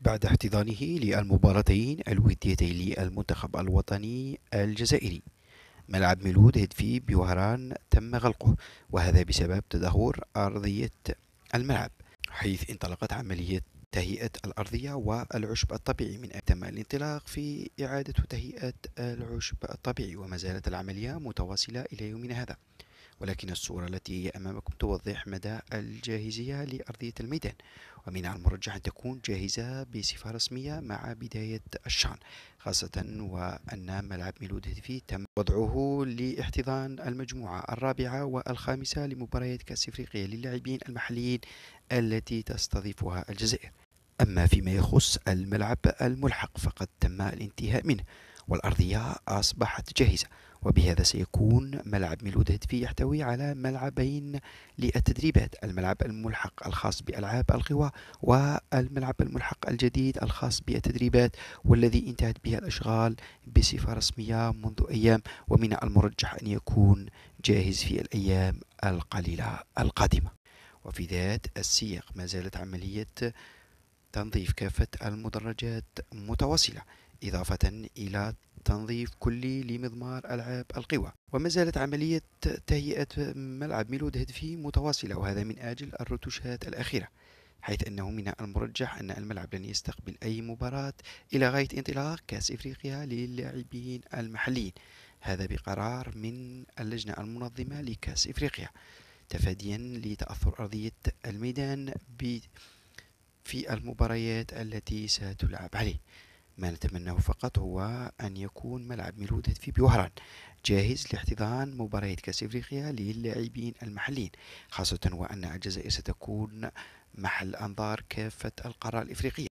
بعد احتضانه للمباراتين الوديتين للمنتخب الوطني الجزائري ملعب ميلود هدفي بوهران تم غلقه وهذا بسبب تدهور أرضية الملعب حيث انطلقت عملية تهيئة الأرضية والعشب الطبيعي من تم الانطلاق في إعادة تهيئة العشب الطبيعي وما زالت العملية متواصلة إلى يومنا هذا ولكن الصورة التي هي أمامكم توضح مدى الجاهزية لأرضية الميدان ومن المرجح أن تكون جاهزة بصفة رسمية مع بداية الشان خاصة وأن ملعب ميلود هدفي تم وضعه لاحتضان المجموعة الرابعة والخامسة لمباريات كأس إفريقيا للاعبين المحليين التي تستضيفها الجزائر أما فيما يخص الملعب الملحق فقد تم الانتهاء منه والأرضية أصبحت جاهزة وبهذا سيكون ملعب ميلود هدفي يحتوي على ملعبين للتدريبات الملعب الملحق الخاص بألعاب القوى والملعب الملحق الجديد الخاص بالتدريبات والذي انتهت به الأشغال بصفة رسمية منذ أيام ومن المرجح أن يكون جاهز في الأيام القليلة القادمة وفي ذات السياق ما زالت عملية تنظيف كافة المدرجات متواصلة إضافة إلى تنظيف كلي لمضمار ألعاب القوى وما زالت عملية تهيئة ملعب ميلود هدفي متواصلة وهذا من أجل الرتوشات الأخيرة حيث أنه من المرجح أن الملعب لن يستقبل أي مباراة إلى غاية انطلاق كأس إفريقيا للاعبين المحليين هذا بقرار من اللجنة المنظمة لكأس إفريقيا تفاديا لتأثر أرضية الميدان في المباريات التي ستلعب عليه ما نتمناه فقط هو أن يكون ملعب ميلود في بوهران جاهز لاحتضان مباريات كأس إفريقيا للاعبين المحليين خاصة وأن الجزائر ستكون محل أنظار كافة القارة الإفريقية